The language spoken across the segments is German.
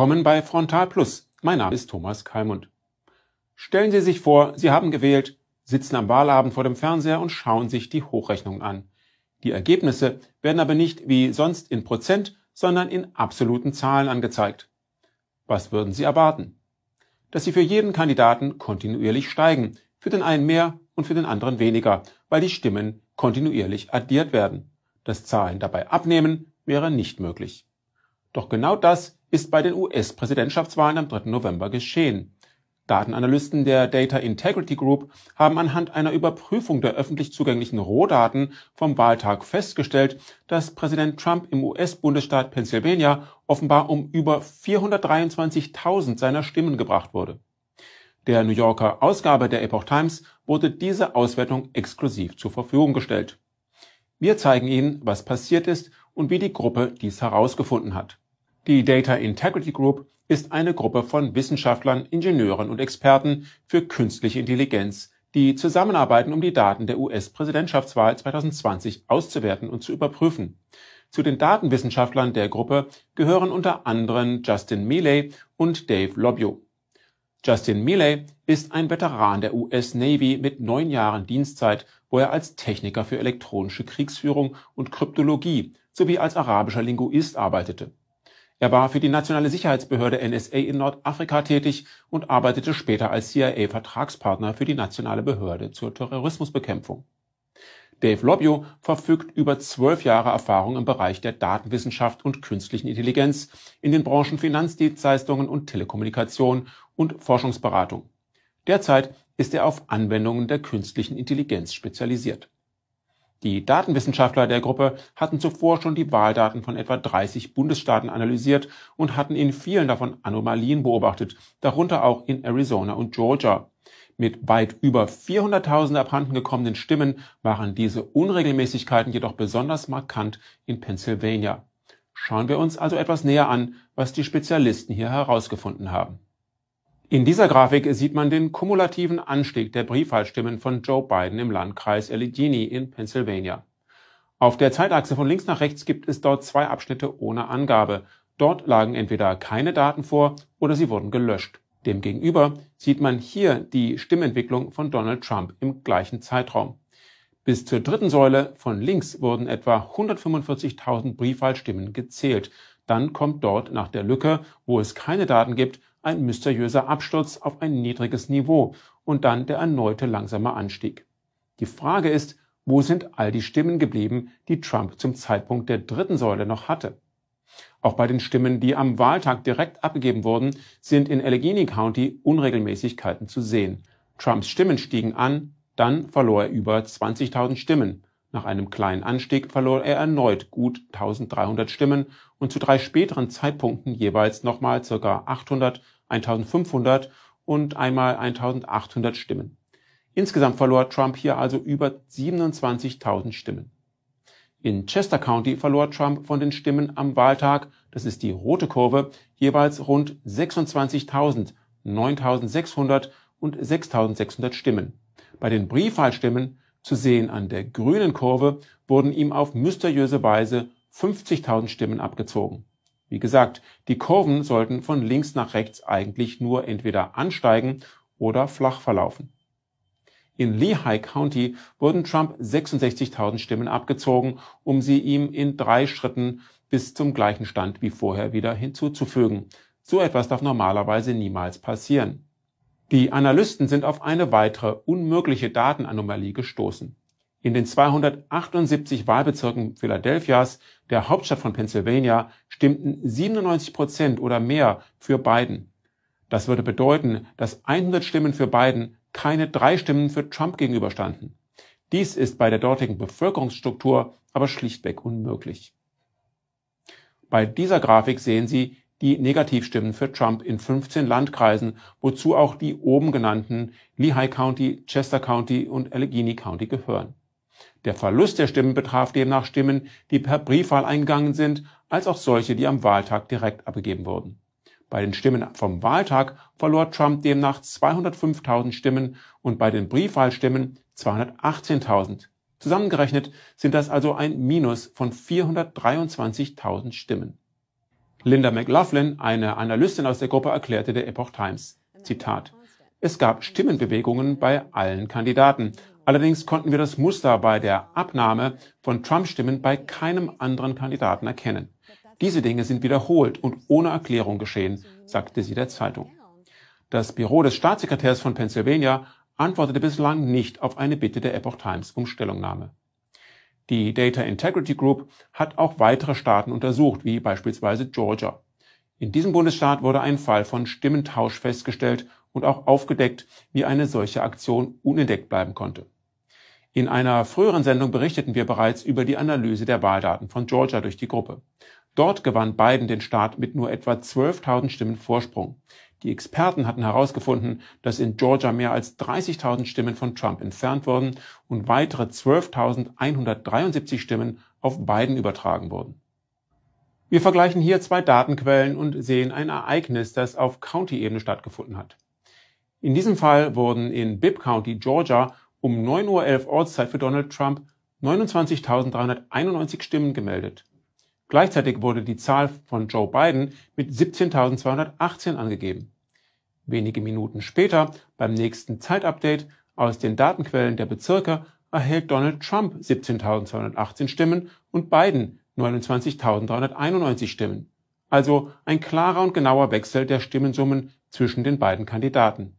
willkommen bei Frontal Plus. Mein Name ist Thomas Kalmund. Stellen Sie sich vor, Sie haben gewählt, sitzen am Wahlabend vor dem Fernseher und schauen sich die Hochrechnungen an. Die Ergebnisse werden aber nicht wie sonst in Prozent, sondern in absoluten Zahlen angezeigt. Was würden Sie erwarten? Dass sie für jeden Kandidaten kontinuierlich steigen, für den einen mehr und für den anderen weniger, weil die Stimmen kontinuierlich addiert werden. Dass Zahlen dabei abnehmen, wäre nicht möglich. Doch genau das ist bei den US-Präsidentschaftswahlen am 3. November geschehen. Datenanalysten der Data Integrity Group haben anhand einer Überprüfung der öffentlich zugänglichen Rohdaten vom Wahltag festgestellt, dass Präsident Trump im US-Bundesstaat Pennsylvania offenbar um über 423.000 seiner Stimmen gebracht wurde. Der New Yorker Ausgabe der Epoch Times wurde diese Auswertung exklusiv zur Verfügung gestellt. Wir zeigen Ihnen, was passiert ist und wie die Gruppe dies herausgefunden hat. Die Data Integrity Group ist eine Gruppe von Wissenschaftlern, Ingenieuren und Experten für künstliche Intelligenz, die zusammenarbeiten, um die Daten der US-Präsidentschaftswahl 2020 auszuwerten und zu überprüfen. Zu den Datenwissenschaftlern der Gruppe gehören unter anderem Justin Milley und Dave Lobbio. Justin Milley ist ein Veteran der US Navy mit neun Jahren Dienstzeit, wo er als Techniker für elektronische Kriegsführung und Kryptologie sowie als arabischer Linguist arbeitete. Er war für die nationale Sicherheitsbehörde NSA in Nordafrika tätig und arbeitete später als CIA-Vertragspartner für die nationale Behörde zur Terrorismusbekämpfung. Dave Lobbio verfügt über zwölf Jahre Erfahrung im Bereich der Datenwissenschaft und künstlichen Intelligenz in den Branchen Finanzdienstleistungen und Telekommunikation und Forschungsberatung. Derzeit ist er auf Anwendungen der künstlichen Intelligenz spezialisiert. Die Datenwissenschaftler der Gruppe hatten zuvor schon die Wahldaten von etwa 30 Bundesstaaten analysiert und hatten in vielen davon Anomalien beobachtet, darunter auch in Arizona und Georgia. Mit weit über 400.000 abhanden gekommenen Stimmen waren diese Unregelmäßigkeiten jedoch besonders markant in Pennsylvania. Schauen wir uns also etwas näher an, was die Spezialisten hier herausgefunden haben. In dieser Grafik sieht man den kumulativen Anstieg der Briefwahlstimmen von Joe Biden im Landkreis Allegheny in Pennsylvania. Auf der Zeitachse von links nach rechts gibt es dort zwei Abschnitte ohne Angabe. Dort lagen entweder keine Daten vor oder sie wurden gelöscht. Demgegenüber sieht man hier die Stimmentwicklung von Donald Trump im gleichen Zeitraum. Bis zur dritten Säule von links wurden etwa 145.000 Briefwahlstimmen gezählt. Dann kommt dort nach der Lücke, wo es keine Daten gibt, ein mysteriöser Absturz auf ein niedriges Niveau und dann der erneute langsame Anstieg. Die Frage ist, wo sind all die Stimmen geblieben, die Trump zum Zeitpunkt der dritten Säule noch hatte? Auch bei den Stimmen, die am Wahltag direkt abgegeben wurden, sind in Allegheny County Unregelmäßigkeiten zu sehen. Trumps Stimmen stiegen an, dann verlor er über 20.000 Stimmen. Nach einem kleinen Anstieg verlor er erneut gut 1300 Stimmen und zu drei späteren Zeitpunkten jeweils nochmal ca. 800, 1500 und einmal 1800 Stimmen. Insgesamt verlor Trump hier also über 27.000 Stimmen. In Chester County verlor Trump von den Stimmen am Wahltag, das ist die rote Kurve, jeweils rund 26.000, 9.600 und 6.600 Stimmen. Bei den Briefwahlstimmen zu sehen an der grünen Kurve wurden ihm auf mysteriöse Weise 50.000 Stimmen abgezogen. Wie gesagt, die Kurven sollten von links nach rechts eigentlich nur entweder ansteigen oder flach verlaufen. In Lehigh County wurden Trump 66.000 Stimmen abgezogen, um sie ihm in drei Schritten bis zum gleichen Stand wie vorher wieder hinzuzufügen. So etwas darf normalerweise niemals passieren. Die Analysten sind auf eine weitere unmögliche Datenanomalie gestoßen. In den 278 Wahlbezirken Philadelphias, der Hauptstadt von Pennsylvania, stimmten 97 Prozent oder mehr für Biden. Das würde bedeuten, dass 100 Stimmen für Biden keine drei Stimmen für Trump gegenüberstanden. Dies ist bei der dortigen Bevölkerungsstruktur aber schlichtweg unmöglich. Bei dieser Grafik sehen Sie, die Negativstimmen für Trump in 15 Landkreisen, wozu auch die oben genannten Lehigh County, Chester County und Allegheny County gehören. Der Verlust der Stimmen betraf demnach Stimmen, die per Briefwahl eingegangen sind, als auch solche, die am Wahltag direkt abgegeben wurden. Bei den Stimmen vom Wahltag verlor Trump demnach 205.000 Stimmen und bei den Briefwahlstimmen 218.000. Zusammengerechnet sind das also ein Minus von 423.000 Stimmen. Linda McLaughlin, eine Analystin aus der Gruppe, erklärte der Epoch Times, Zitat, es gab Stimmenbewegungen bei allen Kandidaten. Allerdings konnten wir das Muster bei der Abnahme von Trump-Stimmen bei keinem anderen Kandidaten erkennen. Diese Dinge sind wiederholt und ohne Erklärung geschehen, sagte sie der Zeitung. Das Büro des Staatssekretärs von Pennsylvania antwortete bislang nicht auf eine Bitte der Epoch Times um Stellungnahme. Die Data Integrity Group hat auch weitere Staaten untersucht, wie beispielsweise Georgia. In diesem Bundesstaat wurde ein Fall von Stimmentausch festgestellt und auch aufgedeckt, wie eine solche Aktion unentdeckt bleiben konnte. In einer früheren Sendung berichteten wir bereits über die Analyse der Wahldaten von Georgia durch die Gruppe. Dort gewann Biden den Staat mit nur etwa 12.000 Stimmen Vorsprung. Die Experten hatten herausgefunden, dass in Georgia mehr als 30.000 Stimmen von Trump entfernt wurden und weitere 12.173 Stimmen auf Biden übertragen wurden. Wir vergleichen hier zwei Datenquellen und sehen ein Ereignis, das auf County-Ebene stattgefunden hat. In diesem Fall wurden in Bibb County, Georgia, um 9.11 Uhr Ortszeit für Donald Trump 29.391 Stimmen gemeldet. Gleichzeitig wurde die Zahl von Joe Biden mit 17.218 angegeben. Wenige Minuten später, beim nächsten Zeitupdate, aus den Datenquellen der Bezirke erhält Donald Trump 17.218 Stimmen und Biden 29.391 Stimmen. Also ein klarer und genauer Wechsel der Stimmensummen zwischen den beiden Kandidaten.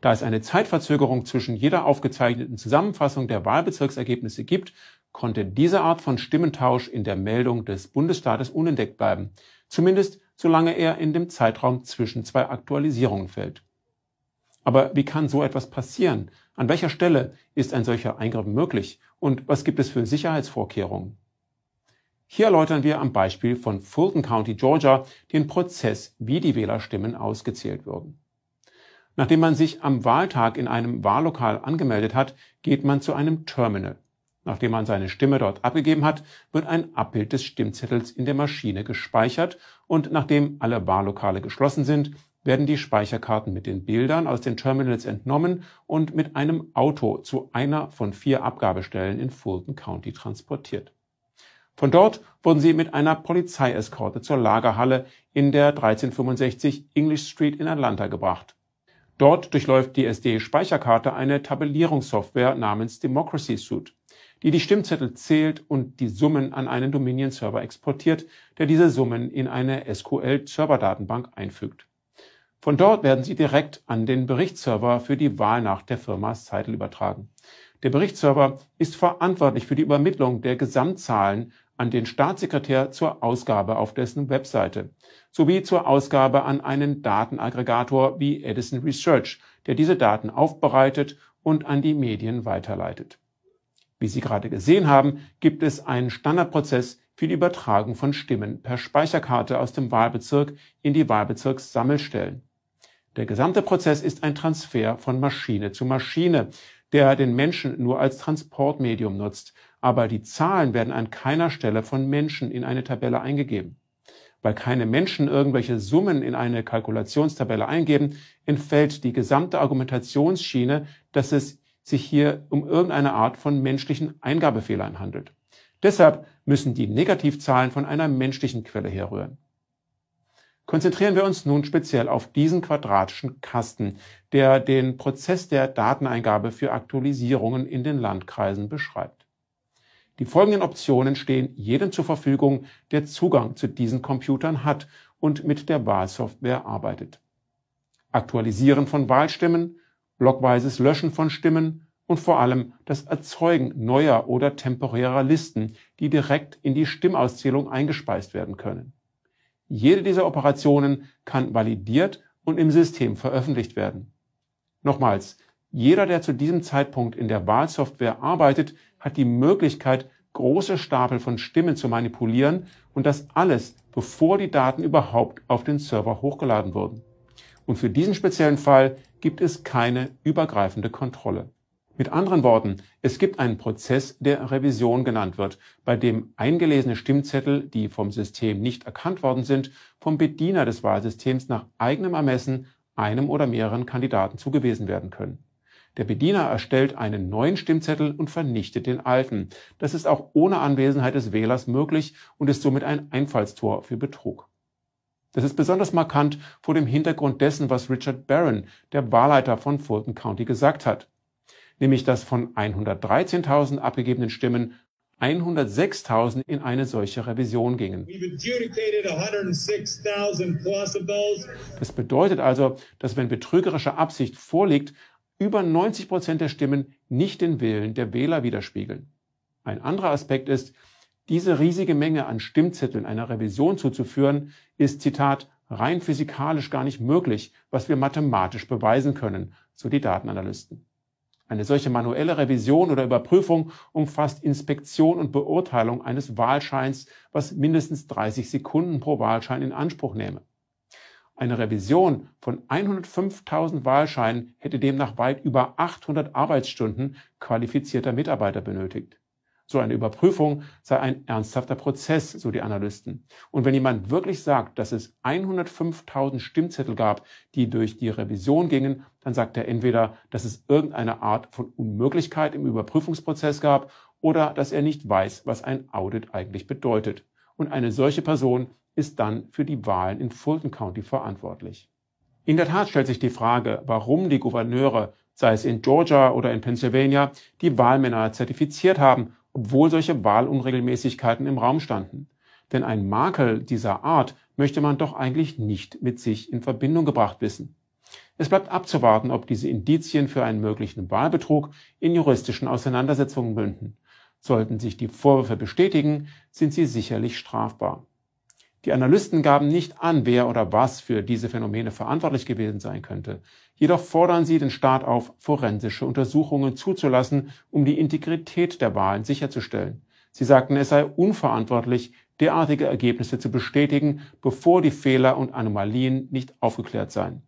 Da es eine Zeitverzögerung zwischen jeder aufgezeichneten Zusammenfassung der Wahlbezirksergebnisse gibt, konnte diese Art von Stimmentausch in der Meldung des Bundesstaates unentdeckt bleiben, zumindest solange er in dem Zeitraum zwischen zwei Aktualisierungen fällt. Aber wie kann so etwas passieren? An welcher Stelle ist ein solcher Eingriff möglich? Und was gibt es für Sicherheitsvorkehrungen? Hier erläutern wir am Beispiel von Fulton County, Georgia, den Prozess, wie die Wählerstimmen ausgezählt würden. Nachdem man sich am Wahltag in einem Wahllokal angemeldet hat, geht man zu einem Terminal. Nachdem man seine Stimme dort abgegeben hat, wird ein Abbild des Stimmzettels in der Maschine gespeichert und nachdem alle Wahllokale geschlossen sind, werden die Speicherkarten mit den Bildern aus den Terminals entnommen und mit einem Auto zu einer von vier Abgabestellen in Fulton County transportiert. Von dort wurden sie mit einer Polizeieskorte zur Lagerhalle in der 1365 English Street in Atlanta gebracht. Dort durchläuft die SD-Speicherkarte eine Tabellierungssoftware namens Democracy Suite die die Stimmzettel zählt und die Summen an einen Dominion-Server exportiert, der diese Summen in eine SQL-Server-Datenbank einfügt. Von dort werden sie direkt an den Berichtsserver für die Wahlnacht der Firma Seidel übertragen. Der Berichtsserver ist verantwortlich für die Übermittlung der Gesamtzahlen an den Staatssekretär zur Ausgabe auf dessen Webseite sowie zur Ausgabe an einen Datenaggregator wie Edison Research, der diese Daten aufbereitet und an die Medien weiterleitet. Wie Sie gerade gesehen haben, gibt es einen Standardprozess für die Übertragung von Stimmen per Speicherkarte aus dem Wahlbezirk in die Wahlbezirkssammelstellen. Der gesamte Prozess ist ein Transfer von Maschine zu Maschine, der den Menschen nur als Transportmedium nutzt, aber die Zahlen werden an keiner Stelle von Menschen in eine Tabelle eingegeben. Weil keine Menschen irgendwelche Summen in eine Kalkulationstabelle eingeben, entfällt die gesamte Argumentationsschiene, dass es sich hier um irgendeine Art von menschlichen Eingabefehlern handelt. Deshalb müssen die Negativzahlen von einer menschlichen Quelle herrühren. Konzentrieren wir uns nun speziell auf diesen quadratischen Kasten, der den Prozess der Dateneingabe für Aktualisierungen in den Landkreisen beschreibt. Die folgenden Optionen stehen jedem zur Verfügung, der Zugang zu diesen Computern hat und mit der Wahlsoftware arbeitet. Aktualisieren von Wahlstimmen, blockweises Löschen von Stimmen und vor allem das Erzeugen neuer oder temporärer Listen, die direkt in die Stimmauszählung eingespeist werden können. Jede dieser Operationen kann validiert und im System veröffentlicht werden. Nochmals, jeder, der zu diesem Zeitpunkt in der Wahlsoftware arbeitet, hat die Möglichkeit, große Stapel von Stimmen zu manipulieren und das alles, bevor die Daten überhaupt auf den Server hochgeladen wurden. Und für diesen speziellen Fall gibt es keine übergreifende Kontrolle. Mit anderen Worten, es gibt einen Prozess, der Revision genannt wird, bei dem eingelesene Stimmzettel, die vom System nicht erkannt worden sind, vom Bediener des Wahlsystems nach eigenem Ermessen einem oder mehreren Kandidaten zugewiesen werden können. Der Bediener erstellt einen neuen Stimmzettel und vernichtet den alten. Das ist auch ohne Anwesenheit des Wählers möglich und ist somit ein Einfallstor für Betrug. Das ist besonders markant vor dem Hintergrund dessen, was Richard Barron, der Wahlleiter von Fulton County, gesagt hat. Nämlich, dass von 113.000 abgegebenen Stimmen 106.000 in eine solche Revision gingen. Das bedeutet also, dass wenn betrügerische Absicht vorliegt, über 90 Prozent der Stimmen nicht den Willen der Wähler widerspiegeln. Ein anderer Aspekt ist, diese riesige Menge an Stimmzetteln einer Revision zuzuführen, ist, Zitat, rein physikalisch gar nicht möglich, was wir mathematisch beweisen können, so die Datenanalysten. Eine solche manuelle Revision oder Überprüfung umfasst Inspektion und Beurteilung eines Wahlscheins, was mindestens 30 Sekunden pro Wahlschein in Anspruch nehme. Eine Revision von 105.000 Wahlscheinen hätte demnach weit über 800 Arbeitsstunden qualifizierter Mitarbeiter benötigt. So eine Überprüfung sei ein ernsthafter Prozess, so die Analysten. Und wenn jemand wirklich sagt, dass es 105.000 Stimmzettel gab, die durch die Revision gingen, dann sagt er entweder, dass es irgendeine Art von Unmöglichkeit im Überprüfungsprozess gab oder dass er nicht weiß, was ein Audit eigentlich bedeutet. Und eine solche Person ist dann für die Wahlen in Fulton County verantwortlich. In der Tat stellt sich die Frage, warum die Gouverneure, sei es in Georgia oder in Pennsylvania, die Wahlmänner zertifiziert haben obwohl solche Wahlunregelmäßigkeiten im Raum standen. Denn ein Makel dieser Art möchte man doch eigentlich nicht mit sich in Verbindung gebracht wissen. Es bleibt abzuwarten, ob diese Indizien für einen möglichen Wahlbetrug in juristischen Auseinandersetzungen münden. Sollten sich die Vorwürfe bestätigen, sind sie sicherlich strafbar. Die Analysten gaben nicht an, wer oder was für diese Phänomene verantwortlich gewesen sein könnte. Jedoch fordern sie den Staat auf, forensische Untersuchungen zuzulassen, um die Integrität der Wahlen sicherzustellen. Sie sagten, es sei unverantwortlich, derartige Ergebnisse zu bestätigen, bevor die Fehler und Anomalien nicht aufgeklärt seien.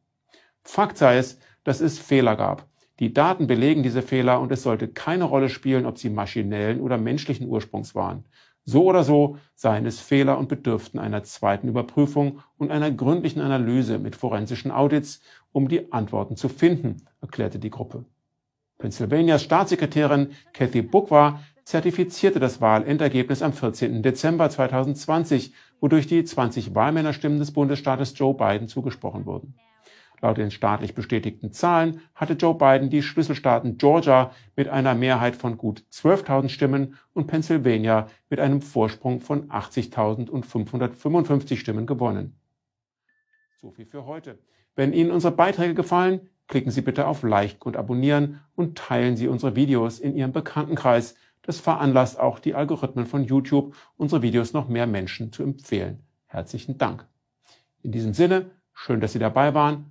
Fakt sei es, dass es Fehler gab. Die Daten belegen diese Fehler und es sollte keine Rolle spielen, ob sie maschinellen oder menschlichen Ursprungs waren. So oder so seien es Fehler und bedürften einer zweiten Überprüfung und einer gründlichen Analyse mit forensischen Audits, um die Antworten zu finden, erklärte die Gruppe. Pennsylvanias Staatssekretärin Kathy Buckwar zertifizierte das Wahlendergebnis am 14. Dezember 2020, wodurch die 20 Wahlmännerstimmen des Bundesstaates Joe Biden zugesprochen wurden. Laut den staatlich bestätigten Zahlen hatte Joe Biden die Schlüsselstaaten Georgia mit einer Mehrheit von gut 12.000 Stimmen und Pennsylvania mit einem Vorsprung von 80.555 Stimmen gewonnen. So viel für heute. Wenn Ihnen unsere Beiträge gefallen, klicken Sie bitte auf Like und Abonnieren und teilen Sie unsere Videos in Ihrem Bekanntenkreis. Das veranlasst auch die Algorithmen von YouTube, unsere Videos noch mehr Menschen zu empfehlen. Herzlichen Dank. In diesem Sinne, schön, dass Sie dabei waren